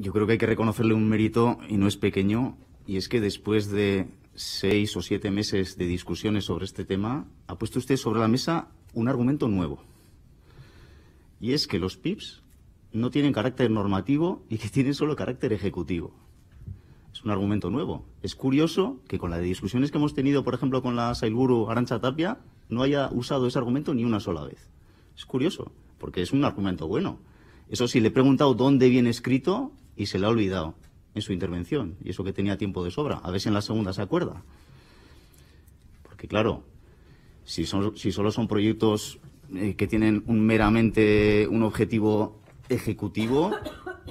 yo creo que hay que reconocerle un mérito, y no es pequeño, y es que después de seis o siete meses de discusiones sobre este tema, ha puesto usted sobre la mesa un argumento nuevo. Y es que los PIPs no tienen carácter normativo y que tienen solo carácter ejecutivo. Es un argumento nuevo. Es curioso que con las discusiones que hemos tenido, por ejemplo, con la Saiguru Arancha Tapia, no haya usado ese argumento ni una sola vez. Es curioso, porque es un argumento bueno. Eso sí, le he preguntado dónde viene escrito y se le ha olvidado en su intervención, y eso que tenía tiempo de sobra. A ver si en la segunda se acuerda. Porque claro, si, son, si solo son proyectos eh, que tienen un meramente un objetivo ejecutivo,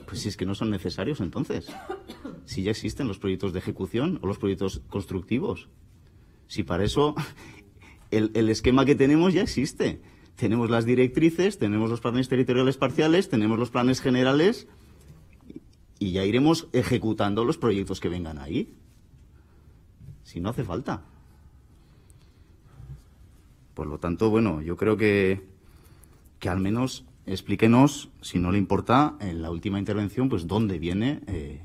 pues si es que no son necesarios entonces. Si ya existen los proyectos de ejecución o los proyectos constructivos. Si para eso el, el esquema que tenemos ya existe. Tenemos las directrices, tenemos los planes territoriales parciales, tenemos los planes generales, y ya iremos ejecutando los proyectos que vengan ahí. Si no hace falta. Por lo tanto, bueno, yo creo que, que al menos explíquenos, si no le importa, en la última intervención, pues dónde viene, eh,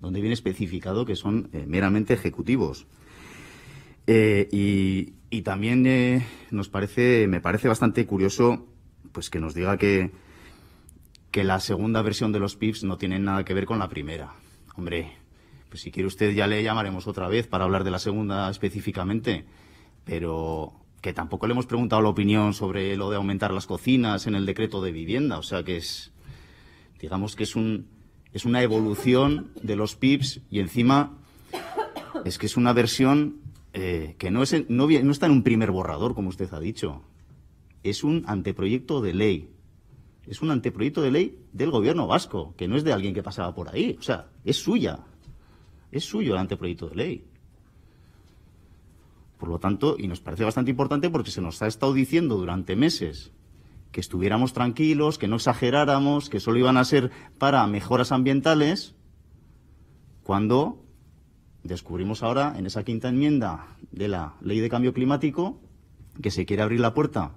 dónde viene especificado que son eh, meramente ejecutivos. Eh, y, y, también nos parece, me parece bastante curioso, pues que nos diga que, que la segunda versión de los pips no tiene nada que ver con la primera. Hombre, pues si quiere usted ya le llamaremos otra vez para hablar de la segunda específicamente, pero que tampoco le hemos preguntado la opinión sobre lo de aumentar las cocinas en el decreto de vivienda, o sea que es digamos que es un es una evolución de los pips y encima es que es una versión eh, que no, es, no está en un primer borrador, como usted ha dicho. Es un anteproyecto de ley es un anteproyecto de ley del gobierno vasco, que no es de alguien que pasaba por ahí. O sea, es suya. Es suyo el anteproyecto de ley. Por lo tanto, y nos parece bastante importante porque se nos ha estado diciendo durante meses que estuviéramos tranquilos, que no exageráramos, que solo iban a ser para mejoras ambientales, cuando descubrimos ahora en esa quinta enmienda de la Ley de Cambio Climático que se quiere abrir la puerta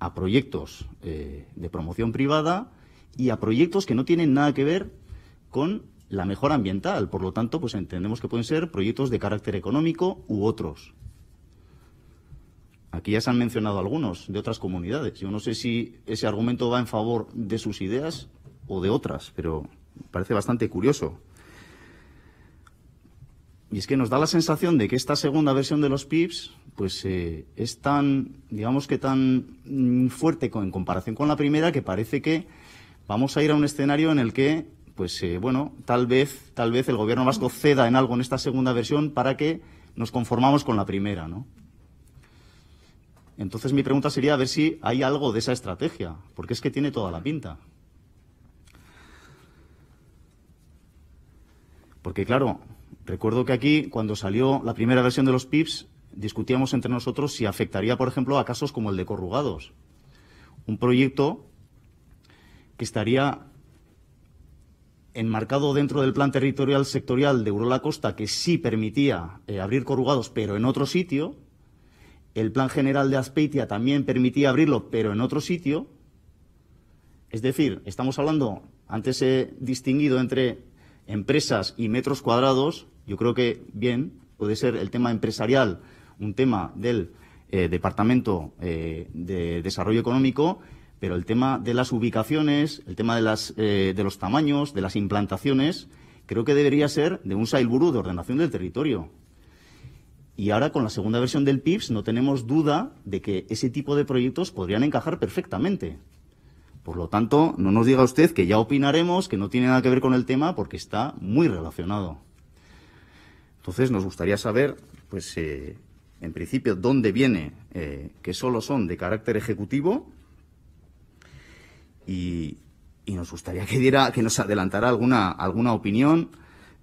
a proyectos eh, de promoción privada y a proyectos que no tienen nada que ver con la mejora ambiental. Por lo tanto, pues entendemos que pueden ser proyectos de carácter económico u otros. Aquí ya se han mencionado algunos de otras comunidades. Yo no sé si ese argumento va en favor de sus ideas o de otras, pero parece bastante curioso. Y es que nos da la sensación de que esta segunda versión de los PIBs pues, eh, es tan, digamos que tan mm, fuerte en comparación con la primera que parece que vamos a ir a un escenario en el que, pues eh, bueno, tal vez, tal vez el gobierno vasco ceda en algo en esta segunda versión para que nos conformamos con la primera, Entonces mi pregunta sería a ver si hay algo de esa estrategia, porque es que tiene toda la pinta. Porque claro, Recuerdo que aquí, cuando salió la primera versión de los PIPs, discutíamos entre nosotros si afectaría, por ejemplo, a casos como el de Corrugados, un proyecto que estaría enmarcado dentro del plan territorial sectorial de Urola Costa, que sí permitía eh, abrir corrugados, pero en otro sitio. El plan general de Aspeitia también permitía abrirlo, pero en otro sitio. Es decir, estamos hablando, antes he distinguido entre empresas y metros cuadrados, yo creo que bien puede ser el tema empresarial un tema del eh, Departamento eh, de Desarrollo Económico, pero el tema de las ubicaciones, el tema de, eh, de los tamaños, de las implantaciones, creo que debería ser de un Sailburu de ordenación del territorio. Y ahora con la segunda versión del PIPS no tenemos duda de que ese tipo de proyectos podrían encajar perfectamente. Por lo tanto, no nos diga usted que ya opinaremos, que no tiene nada que ver con el tema, porque está muy relacionado. Entonces, nos gustaría saber, pues, eh, en principio, dónde viene eh, que solo son de carácter ejecutivo y, nos gustaría que, diera, que nos adelantara alguna, alguna opinión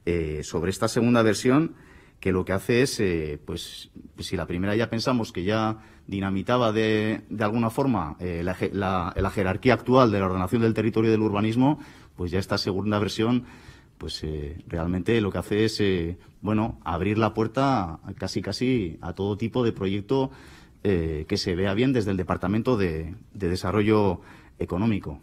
eh, sobre esta segunda versión que lo que hace es, pues, si la primera ya pensamos que ya dinamitaba de, de alguna forma eh, la, jerarquía actual de la ordenación del territorio y del urbanismo, pues ya esta segunda versión, pues eh, realmente lo que hace es, eh, bueno, abrir la puerta casi casi a todo tipo de proyecto que se vea bien desde el Departamento de, de Desarrollo Económico.